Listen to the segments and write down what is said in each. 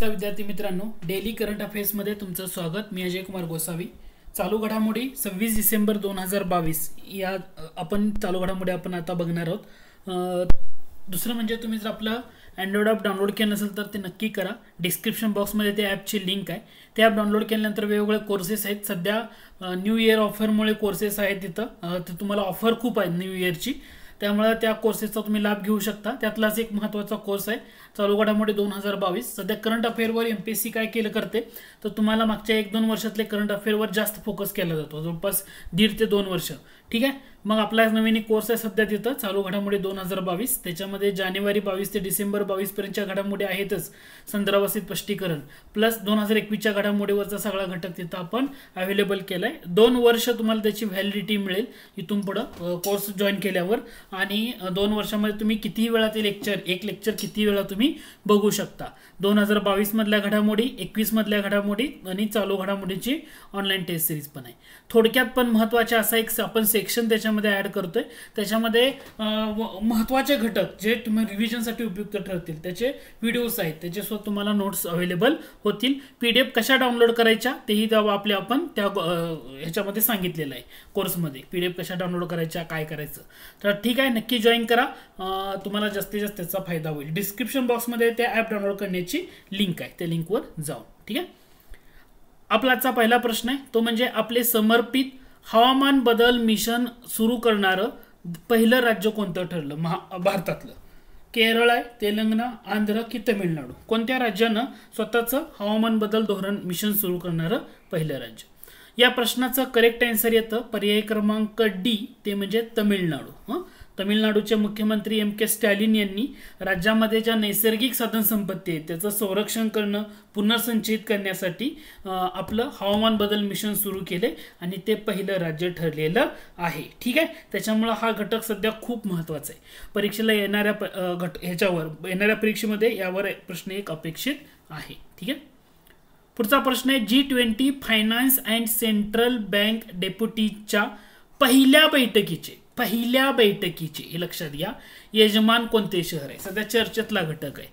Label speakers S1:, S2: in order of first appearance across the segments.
S1: नमस्कार विद्यार्थी मित्रांनो डेली करंट अफेअर्समध्ये तुमचं स्वागत मी अजय कुमार गोसावी चालू घडामोडी सव्वीस डिसेंबर दोन हजार बावीस या आपण चालू घडामोडी आपण आता बघणार आहोत दुसरं म्हणजे तुम्ही जर आपलं अँड्रॉइड ॲप डाउनलोड केलं नसेल तर ते नक्की करा डिस्क्रिप्शन बॉक्समध्ये त्या ॲपची लिंक आहे ते ॲप डाउनलोड केल्यानंतर वेगवेगळे कोर्सेस आहेत सध्या न्यू इयर ऑफरमुळे कोर्सेस आहेत तिथं तर तुम्हाला ऑफर खूप आहेत न्यू इयरची त्यामुळे त्या कोर्सेसचा तुम्ही लाभ घेऊ शकता त्यातलाच एक महत्त्वाचा कोर्स आहे चालू घडामोडी दोन हजार बावीस सध्या करंट अफेअरवर एम पी एस सी काय केलं करते तर तुम्हाला मागच्या एक दोन वर्षातले करंट अफेअरवर जास्त फोकस केला जातो जवळपास दीड ते दोन वर्ष ठीक आहे मग आपला नवीन एक कोर्स आहे सध्या तिथं चालू घडामोडी दोन हजार बावीस त्याच्यामध्ये जानेवारी बावीस ते डिसेंबर बावीसपर्यंतच्या घडामोडी आहेतच संदर्भात स्पष्टीकरण प्लस दोन हजार एकवीसच्या घडामोडीवरचा सगळा घटक तिथं आपण अवेलेबल केलाय आहे दोन वर्ष तुम्हाला त्याची व्हॅलिडिटी मिळेल इथून पुढं कोर्स जॉईन केल्यावर आणि दोन वर्षामध्ये तुम्ही किती वेळा ते लेक्चर एक लेक्चर किती वेळा तुम्ही बघू शकता दोन हजार बावीसमधल्या घडामोडी एकवीसमधल्या घडामोडी आणि चालू घडामोडीची ऑनलाईन टेस्ट सिरीज पण आहे थोडक्यात पण महत्त्वाच्या असा एक सेक्शन त्याच्यामध्ये ऍड करतोय त्याच्यामध्ये महत्त्वाचे घटक जे तुम्ही रिव्हिजनसाठी उपयुक्त ठरतील त्याचे व्हिडिओज आहेत त्याच्यासोबत तुम्हाला नोट्स अवेलेबल होतील पी डी एफ कशा डाउनलोड करायच्या तेही आपल्या आपण त्या ह्याच्यामध्ये सांगितलेलं आहे कोर्समध्ये पी डी एफ कशा डाउनलोड करायच्या काय करायचं तर ठीक आहे नक्की जॉईन करा तुम्हाला जास्तीत जास्त त्याचा फायदा होईल डिस्क्रिप्शन बॉक्समध्ये त्या ॲप डाउनलोड करण्याची लिंक आहे त्या लिंकवर जाऊन ठीक आहे आपलाचा पहिला प्रश्न आहे तो म्हणजे आपले समर्पित हवामान बदल मिशन सुरू करणारं पहिलं राज्य कोणतं ठरलं महा भारतातलं केरळ आहे तेलंगणा आंध्र की तमिळनाडू कोणत्या राज्यानं स्वतःचं हवामान बदल धोरण मिशन सुरू करणारं पहिलं राज्य या प्रश्नाचं करेक्ट आन्सर येतं पर्याय क्रमांक डी ते म्हणजे तमिळनाडू हं तमिळनाडूचे मुख्यमंत्री एम के स्टॅलिन यांनी राज्यामध्ये ज्या नैसर्गिक साधनसंपत्ती आहे त्याचं संरक्षण करणं पुनर्संचयित करण्यासाठी आपलं हवामान बदल मिशन सुरू केले आणि ते पहिलं राज्य ठरलेलं आहे ठीक आहे त्याच्यामुळं हा घटक सध्या खूप महत्त्वाचा आहे परीक्षेला येणाऱ्या घट ह्याच्यावर येणाऱ्या परीक्षेमध्ये यावर प्रश्न एक अपेक्षित आहे ठीक आहे पुढचा प्रश्न आहे G twenty finance and central bank डेप्युटीच्या पहिल्या बैठकीचे पहिल्या बैठकीचे हे लक्षात घ्या यजमान कोणते शहर आहे सध्या चर्चेतला घटक आहे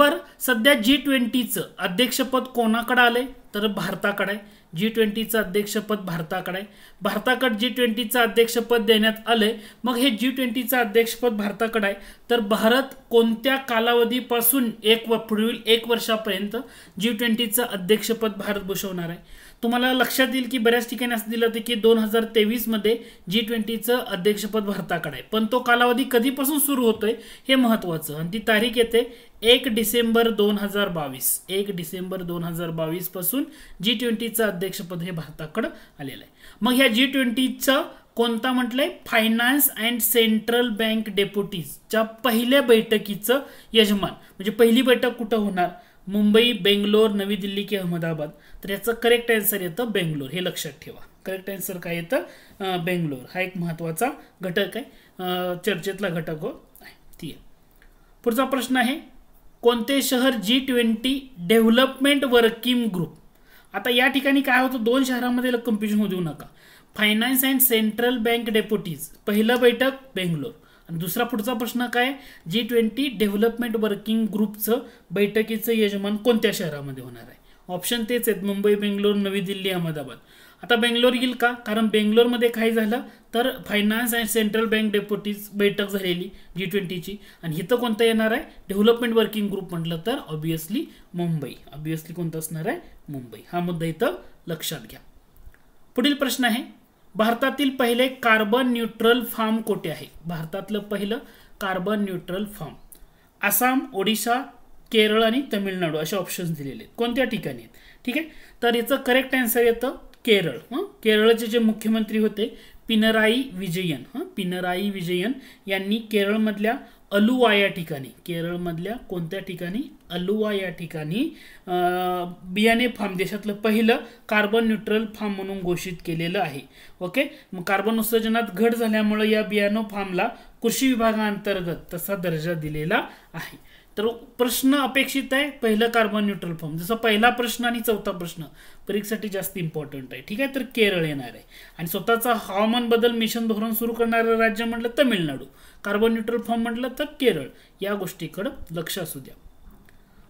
S1: बरं सध्या जी ट्वेंटीचं अध्यक्षपद कोणाकडे आलंय तर भारताकडे आहे जी ट्वेंटीचं अध्यक्षपद भारताकडे आहे भारताकडे जी ट्वेंटीचं अध्यक्षपद देण्यात आलंय मग हे जी ट्वेंटीचं अध्यक्षपद भारताकडे आहे तर भारत कोणत्या कालावधीपासून एक व पुढील एक वर्षापर्यंत जी ट्वेंटीचं अध्यक्षपद भारत भूषवणार आहे तुम्हाला लक्षात येईल की बऱ्याच ठिकाणी असं दिलं होतं की दोन हजार तेवीसमध्ये जी ट्वेंटीचं अध्यक्षपद भारताकडे आहे पण तो कालावधी कधीपासून सुरू होतोय हे महत्वाचं आणि ती तारीख येते एक डिसेंबर दोन हजार बावीस एक डिसेंबर दोन हजार पासून जी ट्वेंटीचं अध्यक्षपद हे भारताकडं आलेलं आहे मग ह्या जी ट्वेंटीचं कोणता म्हटलंय फायनान्स अँड सेंट्रल बँक डेप्युटीजच्या पहिल्या बैठकीचं यजमान म्हणजे पहिली बैठक कुठं होणार मुंबई बेंगलोर नवी दिल्ली की अहमदाबाद तर याचं करेक्ट आन्सर येतं बेंगलोर हे लक्षात ठेवा करेक्ट आन्सर काय येतं बेंगलोर हा एक महत्त्वाचा घटक आहे चर्चेतला घटक हो ती पुढचा प्रश्न आहे कोणते शहर G twenty development working group आता या ठिकाणी काय होतं दोन शहरामध्ये कन्फ्युजन होऊ देऊ नका finance and central bank deputies पहिलं बैठक बेंगलोर आणि दुसरा पुढचा प्रश्न काय जी ट्वेंटी डेव्हलपमेंट वर्किंग ग्रुपचं बैठकीचं यजमान कोणत्या शहरामध्ये होणार आहे ऑप्शन तेच आहेत मुंबई बेंगलोर नवी दिल्ली अहमदाबाद आता बेंगलोर येईल का कारण बेंगलोरमध्ये काय झालं तर finance and central bank deputies बैठक झालेली जी ट्वेंटीची आणि इथं कोणतं येणार आहे डेव्हलपमेंट वर्किंग ग्रुप म्हटलं तर ऑब्वियसली मुंबई ऑब्वियसली कोणतं असणार आहे मुंबई हा मुद्दा इथं लक्षात घ्या पुढील प्रश्न आहे भारतातील पहिले कार्बन न्यूट्रल फार्म कोठे आहे भारतातलं पहिलं carbon neutral farm Assam Odisha Kerala आणि तमिळनाडू असे ऑप्शन्स दिलेले आहेत कोणत्या ठिकाणी आहेत ठीक आहे तर याचं करेक्ट आन्सर येतं केरळ हां केरळचे जे मुख्यमंत्री होते पिनराई विजयन हां पिनराई विजयन यांनी केरळमधल्या अलुवा या ठिकाणी केरळमधल्या कोणत्या ठिकाणी अलुवा या ठिकाणी बियाणे फार्म देशातलं पहिलं कार्बन न्यूट्रल फार्म म्हणून घोषित केलेलं आहे ओके मग कार्बन उत्सर्जनात घट झाल्यामुळे या बियाणो फार्मला कृषी विभागाअंतर्गत तसा दर्जा दिलेला आहे तर प्रश्न अपेक्षित आहे पहिलं कार्बन न्यूट्रल फॉर्म जसं पहिला प्रश्न आणि चौथा प्रश्न परीक्षेसाठी जास्त इम्पॉर्टंट आहे ठीक आहे तर केरळ येणार आहे आणि स्वतःचा हवामान बदल मिशन धोरण सुरू करणारं राज्य म्हटलं तमिळनाडू कार्बन न्यूट्रल फॉर्म म्हटलं तर केरळ या गोष्टीकडं लक्ष असू द्या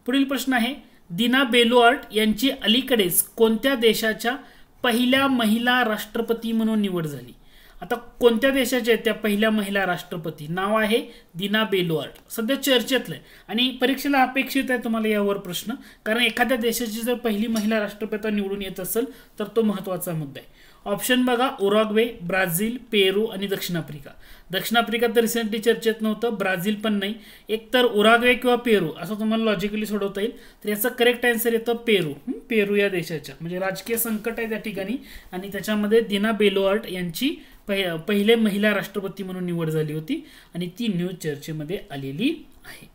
S1: पुढील प्रश्न आहे दिना बेलुआर्ट यांची अलीकडेच कोणत्या देशाच्या पहिल्या महिला राष्ट्रपती म्हणून निवड झाली आता कोणत्या देशाच्या आहेत त्या पहिल्या महिला राष्ट्रपती नाव आहे दिना बेलुआर्ट सध्या चर्चेतलं आहे आणि परीक्षेला अपेक्षित आहे तुम्हाला यावर प्रश्न कारण एखाद्या देशाची जर पहिली महिला राष्ट्रपती निवडून येत असेल तर तो महत्त्वाचा मुद्दा आहे ऑप्शन बघा उरॉग्वे ब्राझील पेरू आणि दक्षिण आफ्रिका दक्षिण आफ्रिका तर रिसेंटली चर्चेत नव्हतं ब्राझील पण नाही एकतर उराग्वे किंवा पेरू असं तुम्हाला लॉजिकली सोडवता येईल तर याचा करेक्ट आन्सर येतं पेरू पेरू या देशाच्या म्हणजे राजकीय संकट आहे त्या ठिकाणी आणि त्याच्यामध्ये दिना बेलोआर्ट यांची पहिले महिला राष्ट्रपती म्हणून निवड झाली होती आणि ती न्यू चर्चेमध्ये आलेली आहे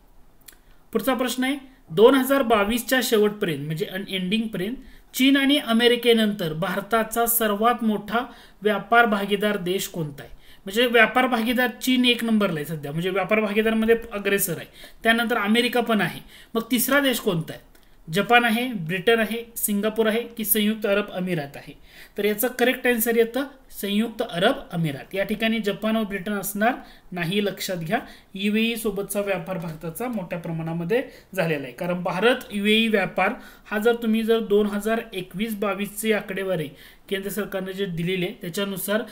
S1: पुढचा प्रश्न आहे दोन हजार बावीसच्या शेवटपर्यंत म्हणजे एंडिंगपर्यंत चीन आणि अमेरिकेनंतर भारताचा सर्वात मोठा व्यापार भागीदार देश कोणता आहे म्हणजे व्यापार भागीदार चीन एक नंबरला आहे सध्या म्हणजे व्यापार भागीदारमध्ये अग्रेसर आहे त्यानंतर अमेरिका पण आहे मग तिसरा देश कोणता आहे जपान आहे ब्रिटन आहे सिंगापूर आहे की संयुक्त अरब अमिरात आहे तर याचं करेक्ट आन्सर येतं संयुक्त अरब अमिरात या ठिकाणी जपान व ब्रिटन असणार नाही लक्षात घ्या ए सोबतचा व्यापार भारताचा मोठ्या प्रमाणामध्ये झालेला आहे कारण भारत युएई व्यापार हा जर तुम्ही जर दोन हजार एकवीस बावीसची आकडेवारी केंद्र सरकारने जे दिलेले त्याच्यानुसार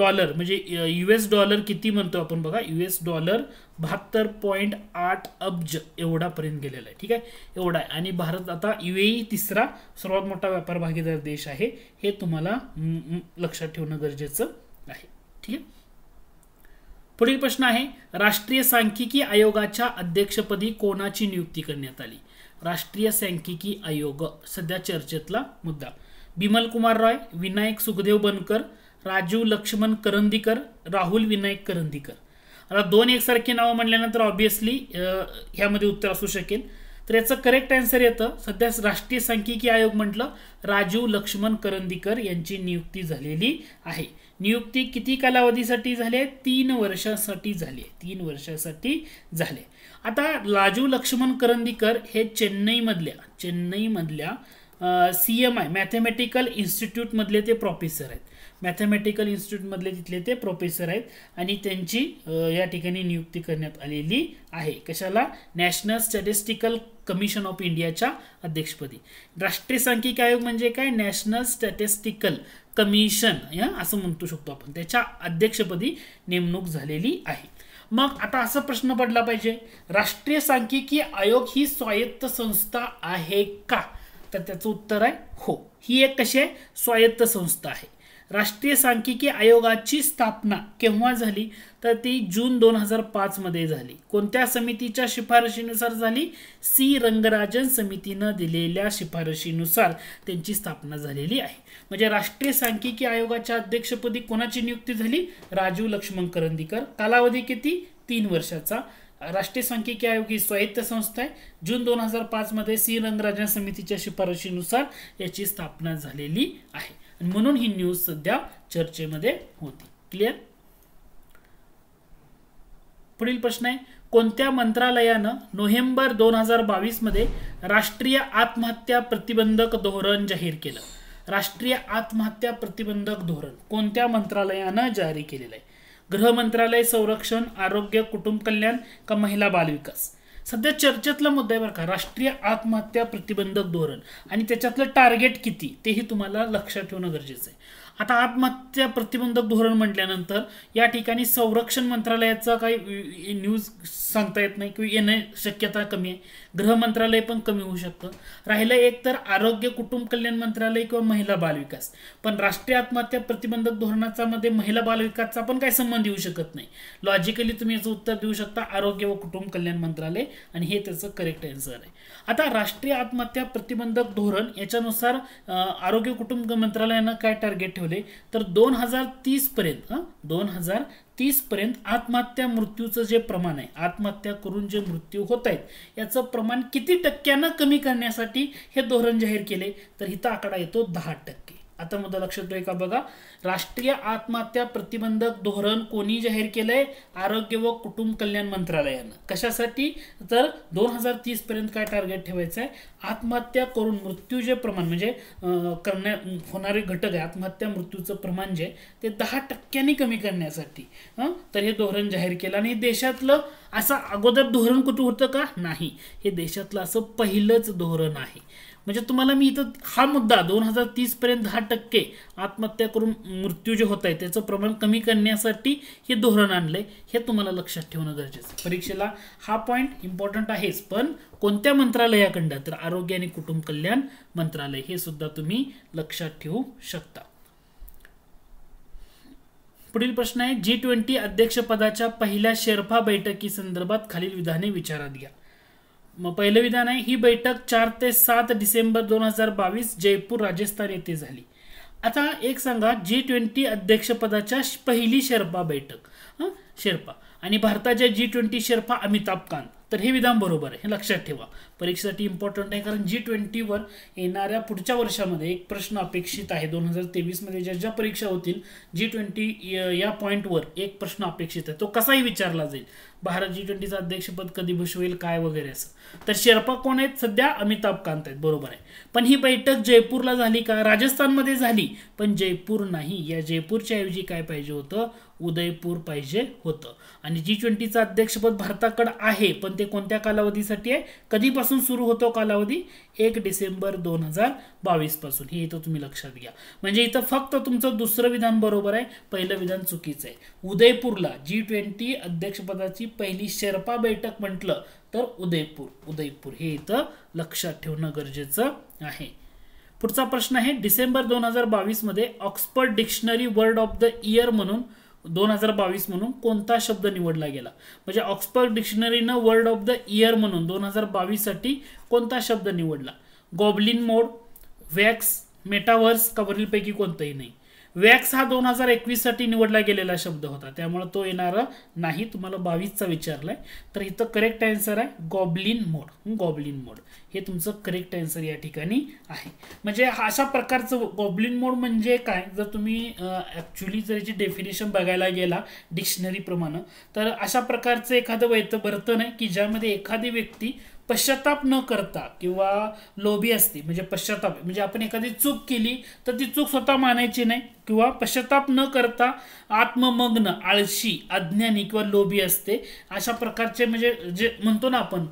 S1: डॉलर म्हणजे यू एस डॉलर किती म्हणतो आपण बघा यू एस डॉलर बहात्तर पॉईंट आठ अब्ज एवढापर्यंत गेलेला आहे ठीक आहे एवढा आहे आणि भारत आता यू ए e तिसरा सर्वात मोठा व्यापार भागीदार देश आहे हे तुम्हाला लक्षात ठेवणं गरजेचं आहे ठीक आहे पुढील प्रश्न आहे राष्ट्रीय सांख्यिकी आयोगाच्या अध्यक्षपदी कोणाची नियुक्ती करण्यात आली राष्ट्रीय सांख्यिकी आयोग सध्या चर्चेतला मुद्दा बिमल कुमार रॉय विनायक सुखदेव बनकर राजू लक्ष्मण करंदीकर राहुल विनायक करंदीकर आता दोन एकसारखी नावं म्हटल्यानंतर ऑब्विसली ह्यामध्ये उत्तर असू शकेल तर याचं करेक्ट आन्सर येतं सध्या राष्ट्रीय सांख्यिकी आयोग म्हटलं राजीव लक्ष्मण करंदीकर यांची नियुक्ती झालेली आहे नियुक्ती किती कालावधीसाठी झाली आहे तीन वर्षासाठी झाली आहे तीन वर्षासाठी झाले आता राजू लक्ष्मण करंदीकर हे चेन्नईमधल्या चेन्नईमधल्या सी एम आय मॅथमॅटिकल इन्स्टिट्यूटमधले ते प्रोफेसर आहेत मॅथमॅटिकल इन्स्टिट्यूटमधले तिथले ते प्रोफेसर आहेत आणि त्यांची या ठिकाणी नियुक्ती करण्यात आलेली आहे कशाला नॅशनल स्टॅटिस्टिकल कमिशन ऑफ इंडियाच्या अध्यक्षपदी राष्ट्रीय सांख्यिक आयोग म्हणजे काय नॅशनल स्टॅटिस्टिकल कमिशन या असं म्हणतो शकतो आपण त्याच्या अध्यक्षपदी नेमणूक झालेली आहे मग आता असा प्रश्न पडला पाहिजे राष्ट्रीय सांख्यिकी आयोग ही स्वायत्त संस्था आहे का तर त्याचं उत्तर आहे हो ही एक कशी आहे स्वायत्त संस्था आहे राष्ट्रीय सांख्यिकी आयोगाची स्थापना केव्हा झाली तर ती जून दोन हजार पाचमध्ये झाली कोणत्या समितीच्या शिफारशीनुसार झाली सी रंगराजन समितीनं दिलेल्या शिफारशीनुसार त्यांची स्थापना झालेली आहे म्हणजे राष्ट्रीय सांख्यिकी आयोगाच्या अध्यक्षपदी कोणाची नियुक्ती झाली राजू लक्ष्मण करंदीकर कालावधी किती तीन वर्षाचा राष्ट्रीय सांख्यिकी आयोग ही स्वायत्त संस्था आहे जून दोन हजार पाचमध्ये सी रंगराजन समितीच्या शिफारशीनुसार याची स्थापना झालेली आहे आणि म्हणून ही न्यूज सध्या चर्चेमध्ये होती क्लिअर पुढील प्रश्न आहे कोणत्या मंत्रालयानं नोव्हेंबर दोन हजार मध्ये राष्ट्रीय आत्महत्या प्रतिबंधक धोरण जाहीर केलं राष्ट्रीय आत्महत्या प्रतिबंधक धोरण कोणत्या मंत्रालयानं जारी केलेलं आहे गृह मंत्रालय संरक्षण आरोग्य कुटुंब कल्याण का महिला बाल विकास सध्या चर्चेतला मुद्दा आहे बरं का राष्ट्रीय आत्महत्या प्रतिबंधक धोरण आणि त्याच्यातलं टार्गेट किती तेही तुम्हाला लक्षात ठेवणं गरजेचं आहे आता आत्महत्या प्रतिबंधक धोरण म्हटल्यानंतर या ठिकाणी संरक्षण मंत्रालयाचा काही न्यूज सांगता येत नाही किंवा येणे शक्यता कमी आहे गृह मंत्रालय पण कमी होऊ शकतं राहिलं एक तर आरोग्य कुटुंब कल्याण मंत्रालय किंवा महिला बालविकास पण राष्ट्रीय आत्महत्या प्रतिबंधक धोरणाचा मध्ये महिला बालविकासचा पण काही संबंध येऊ शकत नाही लॉजिकली तुम्ही याचं उत्तर देऊ शकता आरोग्य व कुटुंब कल्याण मंत्रालय आणि हे त्याचं करेक्ट आन्सर आहे आता राष्ट्रीय आत्महत्या प्रतिबंधक धोरण याच्यानुसार आरोग्य कुटुंब मंत्रालयानं काय टार्गेट ठेवलं ठेवले तर दोन हजार तीस पर्यंत दोन हजार तीस पर्यंत आत्महत्या मृत्यूचं जे प्रमाण आहे आत्महत्या करून जे मृत्यू होत आहेत याचं प्रमाण किती टक्क्यानं कमी करण्यासाठी हे धोरण जाहीर केले तर इथं आकडा येतो दहा टक्के आता मुद्दा लक्षात का बघा राष्ट्रीय आत्महत्या प्रतिबंधक धोरण कोणी जाहीर केलंय आरोग्य व कुटुंब कल्याण मंत्रालयानं कशासाठी तर दोन हजार तीस पर्यंत काय टार्गेट ठेवायचं आहे आत्महत्या करून मृत्यू जे प्रमाण म्हणजे करण्या होणारे घटक आहे आत्महत्या मृत्यूचं प्रमाण जे ते दहा टक्क्यांनी कमी करण्यासाठी तर हे धोरण जाहीर केलं आणि देशातलं असं अगोदर धोरण कुठं होतं का नाही हे देशातलं असं पहिलंच धोरण आहे म्हणजे तुम्हाला मी इथं हा मुद्दा दोन हजार तीस पर्यंत दहा टक्के आत्महत्या करून मृत्यू जे होत आहे त्याचं प्रमाण कमी करण्यासाठी हे धोरण आणलंय हे तुम्हाला लक्षात ठेवणं गरजेचं परीक्षेला हा पॉईंट इम्पॉर्टंट आहेच पण कोणत्या मंत्रालयाकडं तर आरोग्य आणि कुटुंब कल्याण मंत्रालय हे सुद्धा तुम्ही लक्षात ठेवू शकता पुढील प्रश्न आहे जी ट्वेंटी अध्यक्षपदाच्या पहिल्या शेर्फा बैठकी संदर्भात खालील विधाने विचारात घ्या मग पहिलं विधान आहे ही बैठक चार ते सात डिसेंबर दोन हजार बावीस जयपूर राजस्थान येथे झाली आता एक सांगा जी ट्वेंटी अध्यक्षपदाच्या पहिली शेर्पा बैठक हां शेर्पा आणि भारताच्या जी ट्वेंटी शेर्पा अमिताभ कांत तर हे विधान बरोबर आहे हे लक्षात ठेवा परीक्षेसाठी इम्पॉर्टंट आहे कारण जी ट्वेंटीवर येणाऱ्या पुढच्या वर्षामध्ये एक प्रश्न अपेक्षित आहे दोन हजार तेवीसमध्ये ज्या ज्या परीक्षा होतील जी ट्वेंटी या पॉईंटवर एक प्रश्न अपेक्षित आहे तो कसाही विचारला जाईल भारत जी ट्वेंटीचं अध्यक्षपद कधी भूषवेल काय वगैरे असं तर शेर्पा कोण आहेत सध्या अमिताभ कांत आहेत बरोबर आहे पण ही बैठक जयपूरला झाली का राजस्थानमध्ये झाली पण जयपूर नाही या जयपूरच्या ऐवजी काय पाहिजे होतं उदयपूर पाहिजे होतं आणि जी ट्वेंटीचं अध्यक्षपद भारताकडे आहे पण ते कोणत्या कालावधीसाठी आहे कधीपासून सुरू होतो कालावधी एक डिसेंबर दोन हजार बावीस पासून हे इथं तुम्ही लक्षात घ्या म्हणजे इथं फक्त तुमचं दुसरं विधान बरोबर आहे पहिलं विधान चुकीचं आहे उदयपूरला जी ट्वेंटी अध्यक्षपदाची पहिली शेर्पा बैठक म्हटलं तर उदयपूर उदयपूर हे इथं लक्षात ठेवणं गरजेचं आहे पुढचा प्रश्न आहे डिसेंबर दोन हजार मध्ये Oxford dictionary word of the year म्हणून दोन हजार बावीस म्हणून कोणता शब्द निवडला गेला म्हणजे ऑक्सफर्ड डिक्शनरीनं वर्ड ऑफ द इयर म्हणून दोन हजार बावीससाठी कोणता शब्द निवडला गॉबलिन मोड वॅक्स मेटावर्स कवरीलपैकी कोणतंही नाही वॅक्स हा दोन हजार एकवीस साठी निवडला गेलेला शब्द होता त्यामुळे तो येणार नाही तुम्हाला बावीसचा विचारलाय तर इथं करेक्ट आन्सर आहे गॉबलिन मोड गॉबलिन मोड हे तुमचं करेक्ट आन्सर या ठिकाणी आहे म्हणजे अशा प्रकारचं गॉबलिन मोड म्हणजे काय जर तुम्ही ॲक्च्युली जर याची डेफिनेशन बघायला गेला डिक्शनरीप्रमाणे तर अशा प्रकारचं एखादं वैत बर्तन आहे की ज्यामध्ये एखादी व्यक्ती पश्चाताप न करता किंवा लोभी असते म्हणजे पश्चाताप म्हणजे आपण एखादी चूक केली तर ती चूक स्वतः मानायची नाही किंवा पश्चाताप न करता आत्ममग्न आळशी अज्ञानी किंवा लोभी असते अशा प्रकारचे म्हणजे जे म्हणतो ना आपण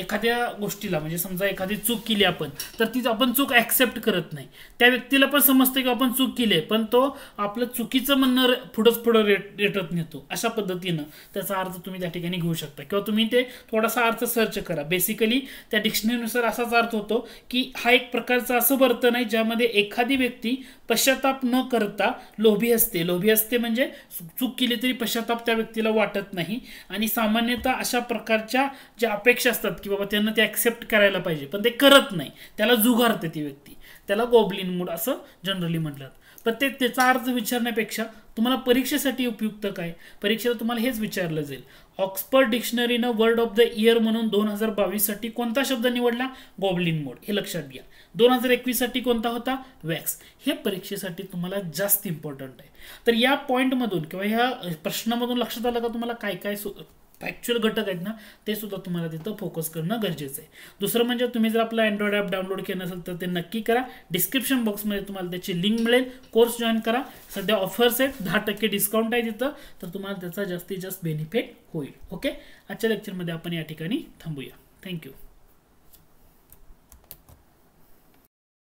S1: एखाद्या गोष्टीला म्हणजे समजा एखादी चूक केली आपण तर ती आपण चूक ॲक्सेप्ट करत नाही त्या व्यक्तीला पण समजते की आपण चूक केली आहे पण तो आपलं चुकीचं म्हणणं पुढंच पुढं रेट रेटत नेतो अशा पद्धतीनं त्याचा अर्थ तुम्ही त्या ठिकाणी घेऊ शकता किंवा तुम्ही ते थोडासा अर्थ सर्च करा बेसिकली त्या डिक्शनरीनुसार असाच अर्थ होतो की हा एक प्रकारचा असं वर्तन आहे ज्यामध्ये एखादी व्यक्ती पश्चाताप न करता लोभी असते लोभी असते म्हणजे चूक केली तरी पश्चाताप त्या व्यक्तीला वाटत नाही आणि सामान्यतः अशा प्रकारच्या ज्या अपेक्षा असतात की बाबा त्यांना ते ॲक्सेप्ट करायला पाहिजे पण ते करत नाही त्याला जुगारते ती व्यक्ती त्याला गोबलिन मूड असं जनरली म्हटलं पण ते त्याचा अर्थ विचारण्यापेक्षा तुम्हाला परीक्षेसाठी उपयुक्त काय परीक्षेला तुम्हाला हेच विचारलं जाईल ऑक्सफर्ड डिक्शनरीनं वर्ड ऑफ द इयर म्हणून दोन हजार बावीससाठी कोणता शब्द निवडला गॉबलिन मोड हे लक्षात घ्या दोन हजार एकवीससाठी कोणता होता वॅक्स हे परीक्षेसाठी तुम्हाला जास्त इम्पॉर्टंट आहे तर या पॉईंटमधून किंवा ह्या प्रश्नामधून लक्षात आलं का तुम्हाला काय काय ॲक्च्युअल घटक आहेत ना ते सुद्धा तुम्हाला तिथं फोकस करणं गरजेचं आहे दुसरं म्हणजे तुम्ही जर आपला अँड्रॉइड ॲप डाउनलोड केलं असेल तर ते नक्की करा डिस्क्रिप्शन बॉक्समध्ये तुम्हाला त्याची लिंक मिळेल कोर्स जॉईन करा सध्या ऑफर्स आहेत दहा टक्के डिस्काउंट आहे तिथं तर तुम्हाला त्याचा जास्तीत जास्त बेनिफिट होईल ओके आजच्या लेक्चरमध्ये आपण या ठिकाणी थांबूया थँक्यू